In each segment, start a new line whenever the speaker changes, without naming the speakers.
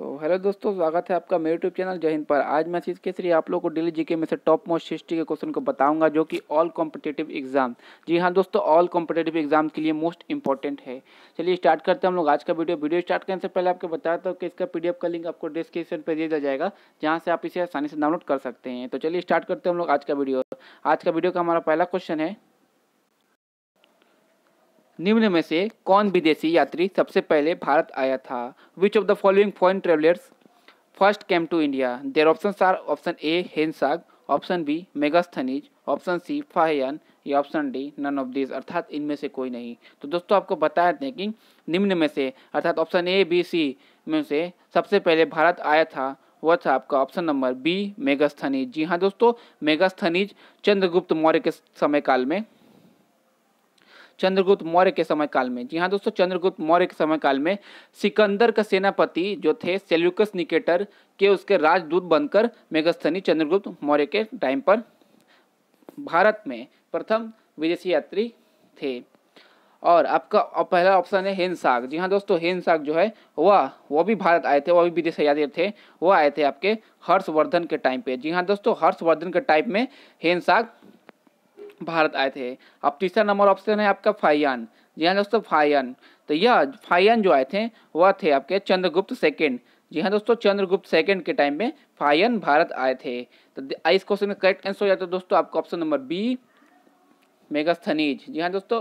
सो so, hello दोस्तों स्वागत है आपका मेरे यूट्यूब चैनल जय हिंद पर आज मैं सीज के आप लोगों को डेली जीके में से टॉप मोस्ट हिस्ट्री के क्वेश्चन को बताऊंगा जो कि ऑल कॉम्पिटेटिव एग्जाम जी हाँ दोस्तों ऑल कॉम्पिटेटिव एग्जाम के लिए मोस्ट इंपॉर्टेंट है चलिए स्टार्ट करते हैं हम लोग आज का वीडियो वीडियो स्टार्ट करने से पहले आपको बताता हूँ कि इसका पी का लिंक आपको डिस्क्रिप्शन पर दिया जाएगा जहाँ से आप इसे आसानी से डाउनलोड कर सकते हैं तो चलिए स्टार्ट करते हैं हम लोग आज का वीडियो आज का वीडियो का हमारा पहला क्वेश्चन है निम्न में से कौन विदेशी यात्री सबसे पहले भारत आया था which of the following foreign travellers first came to India there options are option A Hiuen Tsang option B Megasthenes option C Fahien या option D none of this अर्थात इनमें से कोई नहीं तो दोस्तों आपको बताया थे कि निम्न में से अर्थात ऑप्शन ए बी सी में से सबसे पहले भारत आया था वह था आपका ऑप्शन नंबर बी मेगास्थनीज जी हाँ दोस्तों मेगास्थनीज चंद्रगुप्त मौर्य के समय काल में चंद्रगुप्त मौर्य के समय काल में जी हाँ दोस्तों चंद्रगुप्त मौर्य के समय काल में सिकंदर का सेनापति जो थे सेल्युकस निकेटर के उसके राजदूत बनकर मेघस्थनी चंद्रगुप्त मौर्य के टाइम पर भारत में प्रथम विदेशी यात्री थे और आपका पहला ऑप्शन है हेनसाग जी हाँ दोस्तों हेनसाग जो है वह वो भी भारत आए थे वह भी विदेश यात्री थे वह आए थे आपके हर्षवर्धन के टाइम पे जी हाँ दोस्तों हर्षवर्धन के टाइम में हेनसाग भारत आए थे अब तीसरा नंबर ऑप्शन है आपका फाइयान जी हाँ दोस्तों फाइयान तो यह फाइयान जो आए थे वह थे आपके चंद्रगुप्त सेकेंड जी हाँ दोस्तों चंद्रगुप्त सेकंड के टाइम में फायन भारत आए थे तो इस क्वेश्चन का करेक्ट आंसर हो जाता है दोस्तों आपका ऑप्शन नंबर बी मेगास्थनीज जी हाँ दोस्तों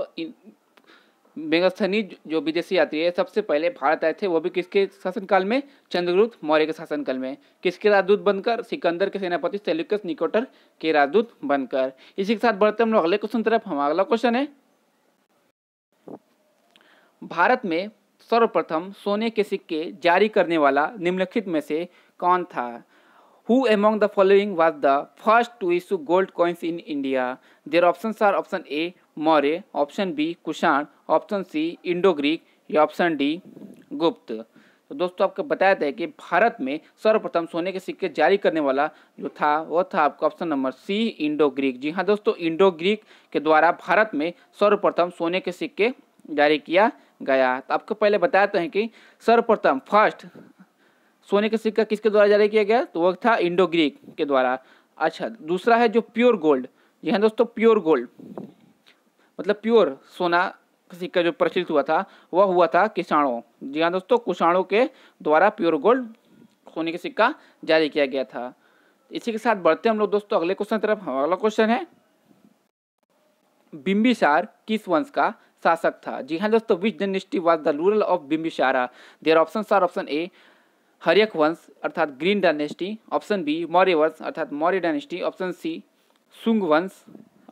मेघस्थनी जो विदेशी यात्री है सबसे पहले भारत आए थे वो भी किसके शासनकाल में चंद्रगुप्त मौर्य के शासनकाल में किसके राजदूत बनकर सिकंदर के सेनापति सेल्युकस निकोटर के राजदूत बनकर इसी के साथ बढ़ते हम लोग अगले क्वेश्चन तरफ हमारा अगला क्वेश्चन है भारत में सर्वप्रथम सोने के सिक्के जारी करने वाला निम्नलिखित में से कौन था Who among the following was the first to issue gold coins in India? Their options are option A Maurya option B Kushan option C Indo Greek या ऑप्शन डी गुप्त तो दोस्तों आपको बताया था कि भारत में सर्वप्रथम सोने के सिक्के जारी करने वाला जो था वो था आपका option number C Indo Greek जी हाँ दोस्तों इंडो ग्रीक के द्वारा भारत में सर्वप्रथम सोने के सिक्के जारी किया गया तो आपको पहले बताया था कि सर्वप्रथम फर्स्ट सोने के सिक्का किसके द्वारा जारी किया गया तो वह था इंडो ग्रीक के द्वारा अच्छा दूसरा है जो प्योर गोल्ड जी हाँ दोस्तों प्योर गोल्ड मतलब प्योर सोना सिक्का जो प्रचलित हुआ था वह हुआ था किसानों जी हाँ दोस्तों कुषाणों के द्वारा प्योर गोल्ड सोने का सिक्का जारी किया गया था इसी के साथ बढ़ते हम लोग दोस्तों अगले क्वेश्चन तरफ अगला क्वेश्चन है बिम्बिसार किस वंश का शासक था जी हाँ दोस्तों which dynasty was the ruler of Bimbisara there options are option A Haryanka वंश अर्थात green dynasty option B Maurya वंश अर्थात मौर्य डायनेस्टी ऑप्शन सी सुंग वंश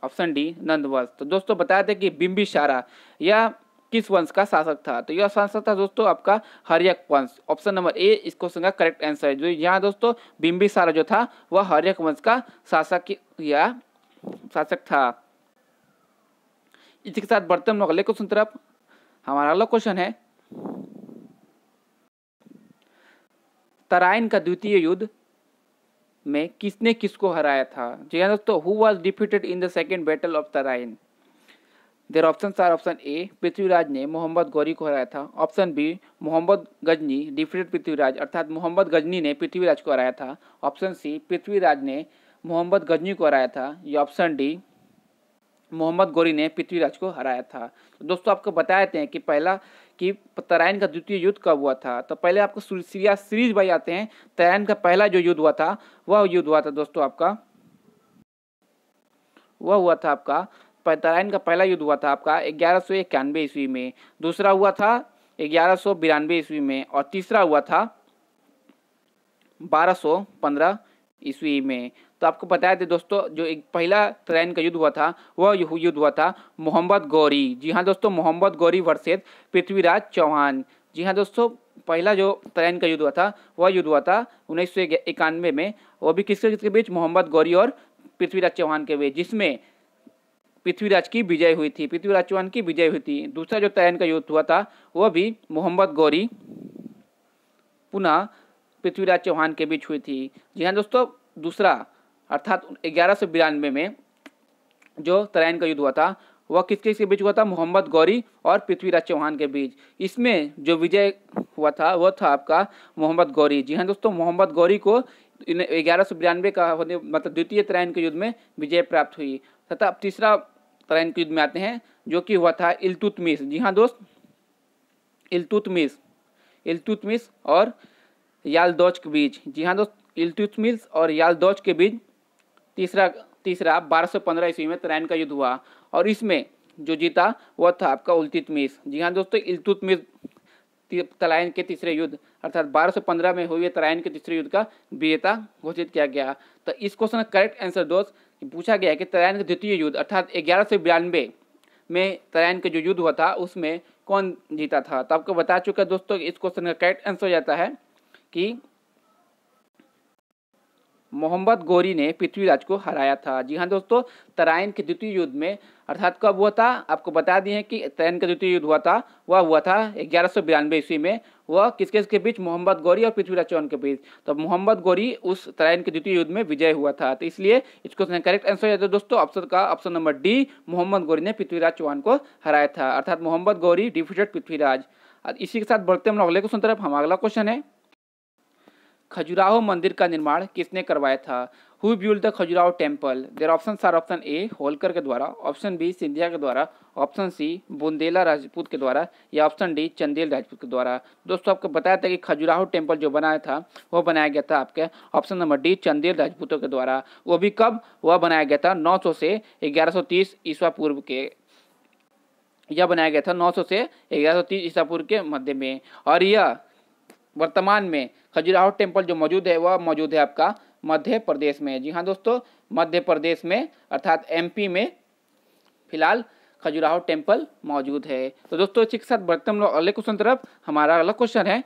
ऑप्शन डी नंद तो दोस्तों बताया था कि बिम्बिसारा यह किस वंश का शासक था तो यह शासक था दोस्तों आपका हरियक वंश ऑप्शन नंबर ए इस क्वेश्चन का करेक्ट आंसर है जो यहाँ दोस्तों बिम्बिसारा जो था वह हरियक वंश का शासक या शासक था इसी के साथ बढ़ते हम लोग अगले क्वेश्चन तरफ हमारा अगला क्वेश्चन है तराइन का द्वितीय युद्ध में किसने किसको हराया था जी हाँ दोस्तों who was defeated in the second battle of Tarain there options are option A Prithviraj ने मोहम्मद गौरी को हराया था option B Mohammad Ghazni defeated Prithviraj अर्थात मोहम्मद गजनी ने पृथ्वीराज को हराया था ऑप्शन सी पृथ्वीराज ने मोहम्मद गजनी को हराया था या ऑप्शन डी मोहम्मद गौरी ने पृथ्वीराज को हराया था तो दोस्तों आपको बता देते हैं कि पहला कि तराइन का द्वितीय युद्ध कब हुआ था तो पहले आपको सीरिया सीरीज भाई आते हैं तराइन का पहला जो युद्ध हुआ था वह युद्ध हुआ था दोस्तों आपका वह हुआ था आपका तराइन का पहला युद्ध हुआ था आपका ग्यारह सौ इक्यानवे ईस्वी में दूसरा हुआ था ग्यारह सौ बिरानवे ईस्वी में और तीसरा हुआ था बारह सौ पंद्रह ईस्वी में तो आपको बताया थे दोस्तों जो एक पहला ट्रेन का युद्ध हुआ था वह युद्ध हुआ था मोहम्मद गौरी जी हाँ दोस्तों मोहम्मद गौरी वर्सेज पृथ्वीराज चौहान जी हाँ दोस्तों पहला जो ट्रेन का युद्ध हुआ था वह युद्ध हुआ था उन्नीस सौ इक्यानवे में वह भी किसके किसके बीच मोहम्मद गौरी और पृथ्वीराज चौहान के बीच जिसमें पृथ्वीराज की विजय हुई थी पृथ्वीराज चौहान की विजय हुई थी दूसरा जो ट्रेन का युद्ध हुआ था वह भी मोहम्मद गौरी पुनः पृथ्वीराज चौहान के बीच हुई थी जी हाँ दोस्तों दूसरा अर्थात ग्यारह में जो तराइन का युद्ध हुआ था वह किसके के बीच हुआ था मोहम्मद गौरी और पृथ्वीराज चौहान के बीच इसमें जो विजय हुआ था वह था आपका मोहम्मद गौरी जी हाँ दोस्तों मोहम्मद गौरी को ग्यारह सौ बिरानवे का होने मतलब द्वितीय तराइन के युद्ध में विजय प्राप्त हुई तथा अब तीसरा तराइन के युद्ध में आते हैं जो कि हुआ था इलतुतमिस जी हाँ दोस्त इलतुतमिस इलतुतमिस और यालदौज के बीच जी हाँ दोस्त इलतुतमिस और यालदौज के बीच तीसरा तीसरा 1215 ईस्वी में तराइन का युद्ध हुआ और इसमें जो जीता वह था आपका उल्तुतमिस जी हाँ दोस्तों इल्तुतमिस तराइन के तीसरे युद्ध अर्थात 1215 में हुए तराइन के तीसरे युद्ध का विजेता घोषित किया गया तो इस क्वेश्चन का करेक्ट आंसर दोस्त पूछा गया है कि तराइन का द्वितीय युद्ध अर्थात ग्यारह सौ बिरानवे में तराइन का जो युद्ध हुआ था उसमें कौन जीता था तो आपको बता चुका दोस्तों इस क्वेश्चन का करेक्ट आंसर हो जाता है कि मोहम्मद गौरी ने पृथ्वीराज को हराया था जी हाँ दोस्तों तराइन के द्वितीय युद्ध में अर्थात कब हुआ था आपको बता दिए हैं कि तराइन का द्वितीय युद्ध हुआ था वह हुआ था ग्यारह सौ बयानवे ईस्वी में वह किसके के बीच मोहम्मद गौरी और पृथ्वीराज चौहान के बीच तो मोहम्मद गौरी उस तराइन के द्वितीय युद्ध में विजय हुआ था तो इसलिए इस क्वेश्चन करेक्ट आंसर है दोस्तों ऑप्शन का option number D Mohammad Ghori ने पृथ्वीराज चौहान को हराया था अर्थात मोहम्मद गौरी डिफिटेड पृथ्वीराज इसी के साथ बढ़ते हम लोग अगले क्वेश्चन तरफ हम अगला क्वेश्चन है खजुराहो मंदिर का निर्माण किसने करवाया था who build the Khajuraho temple there options are option A Holkar के द्वारा ऑप्शन बी सिंधिया के द्वारा ऑप्शन सी बुंदेला राजपूत के द्वारा या ऑप्शन डी चंदेल राजपूत के द्वारा दोस्तों आपको बताया था कि खजुराहो टेम्पल जो बनाया था वो बनाया गया था आपके ऑप्शन नंबर डी चंदेल राजपूतों के द्वारा वो भी कब वह बनाया गया था नौ से ग्यारह ईसा पूर्व के यह बनाया गया था 900 से 1130 ईसा पूर्व के मध्य में और यह वर्तमान में खजुराहो टेम्पल जो मौजूद है वह मौजूद है आपका मध्य प्रदेश में जी हाँ दोस्तों मध्य प्रदेश में अर्थात एमपी में फिलहाल खजुराहो टेम्पल मौजूद है तो दोस्तों इसी के साथ बढ़ते हम लोग अगले क्वेश्चन तरफ हमारा अगला क्वेश्चन है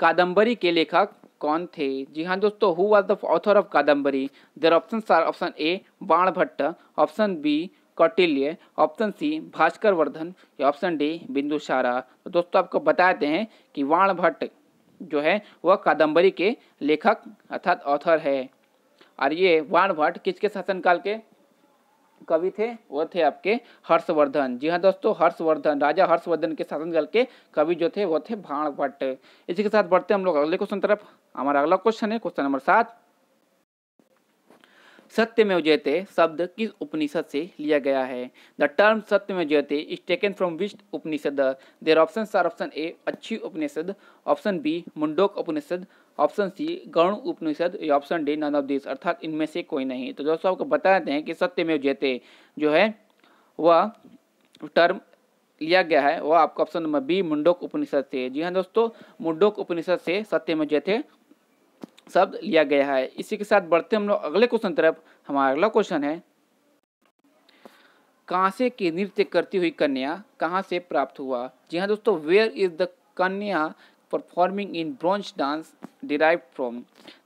कादम्बरी के लेखक कौन थे जी हाँ दोस्तों who was the author of Kadambari there options are option A Bana Bhatt option B Kautilya option C Bhaskar Vardhan या ऑप्शन डी बिंदुसारा तो दोस्तों आपको बताते हैं कि वाण भट्ट जो है वह कादम्बरी के लेखक अर्थात ऑथर है और ये वाण भट्ट किसके शासनकाल के कवि थे वो थे आपके हर्षवर्धन जी हाँ दोस्तों हर्षवर्धन राजा हर्षवर्धन के शासनकाल के कवि जो थे वो थे भाण भट्ट इसी के साथ बढ़ते हम लोग अगले क्वेश्चन तरफ हमारा अगला क्वेश्चन है क्वेश्चन नंबर सात सत्यमेव जयते शब्द किस उपनिषद से लिया गया है the term Satyamev Jayate is taken from which Upanishad there options are option A अच्छी Upanishad option B Mundaka Upanishad option C गौण उपनिषद या option D none of this अर्थात इनमें से कोई नहीं तो दोस्तों आपको बता देते हैं कि सत्यमेव जयते जो है वह टर्म लिया गया है वह आपको option number B Mundaka Upanishad से जी हाँ दोस्तों मुंडोक उपनिषद से सत्यमेव जयते शब्द लिया गया है इसी के साथ बढ़ते हम लोग अगले क्वेश्चन तरफ हमारा अगला क्वेश्चन है कहाँ से की नृत्य करती हुई कन्या कहाँ से प्राप्त हुआ जी हाँ दोस्तों वेयर इज द कन्या performing in bronze dance derive from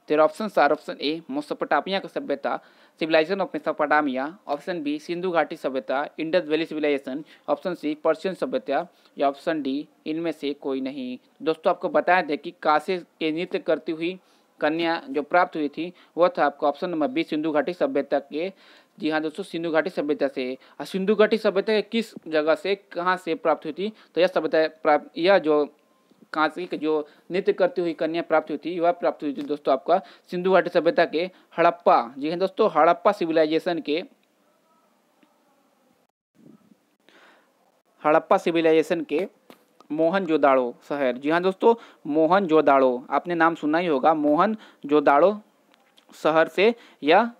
there option are option A Mesopotamia का सभ्यता civilisation of Mesopotamia option B Sindhu घाटी सभ्यता Indus valley civilisation option C Persian सभ्यता या ऑप्शन डी इनमें से कोई नहीं दोस्तों आपको बताया था कि कासे के नृत्य करती हुई कन्या जो प्राप्त हुई थी वह था आपका ऑप्शन नंबर बी सिंधु घाटी सभ्यता के जी हाँ दोस्तों सिंधु घाटी सभ्यता से और सिंधु घाटी सभ्यता किस जगह से कहाँ से प्राप्त हुई थी तो यह सभ्यता प्राप्त यह जो कांसी की जो नृत्य करती हुई कन्या प्राप्त हुई थी वह प्राप्त हुई थी दोस्तों आपका सिंधु घाटी सभ्यता के हड़प्पा जी हाँ दोस्तों हड़प्पा सिविलाइजेशन के हड़प्पा सिविलाइजेशन के मोहन जोदाड़ो शहर जी हाँ दोस्तों मोहन जोदाड़ो आपने नाम सुना ही होगा मोहन जोदाड़ो शहर से यह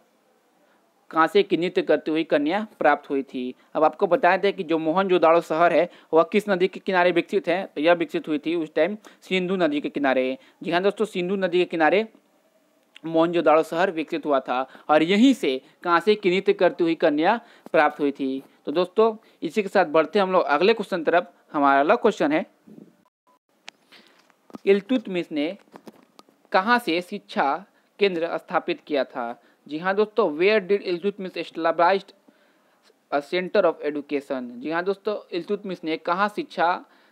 कांसे की नृत्य करती हुई कन्या प्राप्त हुई थी अब आपको बताया था कि जो मोहन जोदाड़ो शहर है वह किस नदी के किनारे विकसित है यह विकसित हुई थी उस टाइम सिंधु नदी के किनारे जी हाँ दोस्तों सिंधु नदी के किनारे मोहन जोदाड़ो शहर विकसित हुआ था और यहीं से कांसे की नृत्य करती हुई कन्या प्राप्त हुई थी तो दोस्तों इसी के साथ बढ़ते हम लोग अगले क्वेश्चन तरफ हमारा अगला क्वेश्चन है इल्तुतमिश ने कहाँ से शिक्षा केंद्र स्थापित किया था जी हाँ दोस्तों where did Iltutmish centre of education जी हाँ दोस्तों इल्तुतमिश ने कहाँ शिक्षा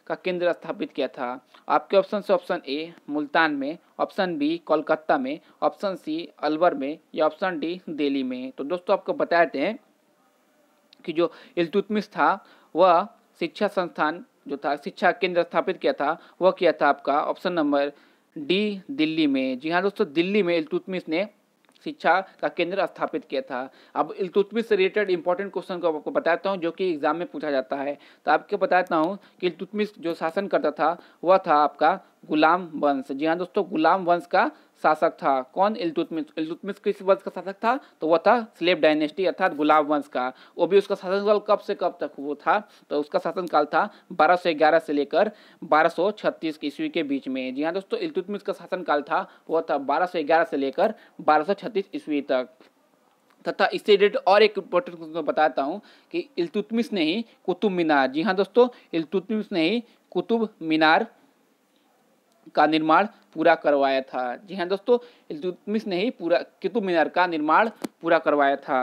का केंद्र स्थापित किया था आपके ऑप्शन से ऑप्शन ए मुल्तान में ऑप्शन बी कोलकाता में ऑप्शन सी अलवर में या ऑप्शन डी दिल्ली में तो दोस्तों आपको बताते हैं कि जो इलतुतमिस था वह शिक्षा संस्थान जो था शिक्षा केंद्र स्थापित किया था वह किया था आपका ऑप्शन नंबर डी दिल्ली में जी हाँ दोस्तों दिल्ली में इलतुतमिस ने शिक्षा का केंद्र स्थापित किया था अब इलतुतमिस से रिलेटेड इंपॉर्टेंट क्वेश्चन को आपको बताता हूँ जो कि एग्जाम में पूछा जाता है तो आपको बताता हूँ कि इल्तुतमिश जो शासन करता था वह था आपका गुलाम वंश जी हाँ दोस्तों गुलाम वंश का शासक था कौन इलतुतमिस इलतुतमिस किस वंश का शासक था तो वह था स्लेब डायनेस्टी अर्थात गुलाम वंश का वो भी उसका शासनकाल कब से कब तक वो था तो उसका शासनकाल था 1211 से लेकर 1236 ईस्वी के बीच में जी हाँ दोस्तों इलतुतमिस का शासनकाल था वह था 1211 से लेकर 1236 ईस्वी तक तथा इससे रिलेटेड और एक इम्पोर्टेंट क्वेश्चन बताता हूँ कि इलतुतमिस ने ही कुतुब मीनार जी हाँ दोस्तों इलतुतमिस ने ही कुतुब मीनार का निर्माण पूरा करवाया था जी हाँ दोस्तों इल्तुतमिस ने ही पूरा कितुब मीनार का निर्माण पूरा करवाया था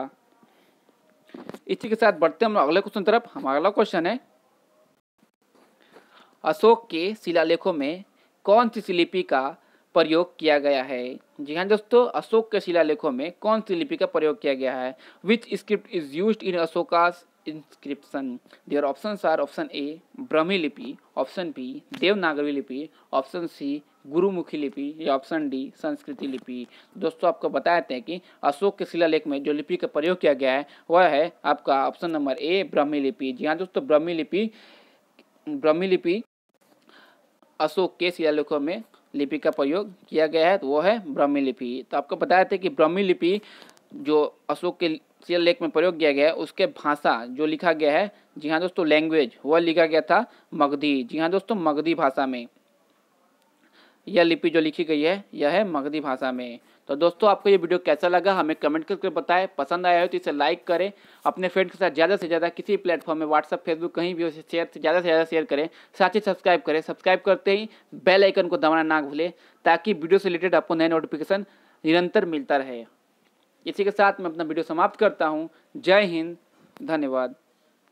इसी के साथ बढ़ते हम अगले क्वेश्चन तरफ हमारा अगला क्वेश्चन है अशोक के शिलालेखों में कौन सी लिपि का प्रयोग किया गया है जी हाँ दोस्तों अशोक के शिलालेखों में कौन सी लिपि का प्रयोग किया गया है which script is use in Ashoka's inscription Their option are option A Brahmi लिपि ऑप्शन बी देवनागरी लिपि ऑप्शन सी गुरुमुखी लिपि या ऑप्शन डी संस्कृति लिपि दोस्तों आपको देते थे कि अशोक के शिलालेख में जो लिपि का प्रयोग किया गया है वह है आपका ऑप्शन नंबर ए ब्रह्मी लिपि जी हाँ दोस्तों ब्रह्मी लिपि ब्रह्मी लिपि अशोक के शिलालेखों में लिपि का प्रयोग किया गया है तो वो है ब्रह्मी लिपि तो आपको बताया था कि ब्रह्मी लिपि जो अशोक के लेख में प्रयोग किया गया है उसके भाषा जो लिखा गया है जी हाँ दोस्तों लैंग्वेज वह लिखा गया था मगधी जी हाँ दोस्तों मगधी भाषा में यह लिपि जो लिखी गई है यह है मगधी भाषा में तो दोस्तों आपको ये वीडियो कैसा लगा हमें कमेंट करके बताएं पसंद आया हो तो इसे लाइक करें अपने फ्रेंड के साथ ज़्यादा से ज़्यादा किसी प्लेटफॉर्म में व्हाट्सअप फेसबुक कहीं भी उसे शेयर ज़्यादा से ज़्यादा शेयर करें साथ ही सब्सक्राइब करें सब्सक्राइब करते ही बेल आइकन को दबाना ना भूलें ताकि वीडियो से रिलेटेड आपको नए नोटिफिकेशन निरंतर मिलता रहे इसी के साथ मैं अपना वीडियो समाप्त करता हूँ जय हिंद धन्यवाद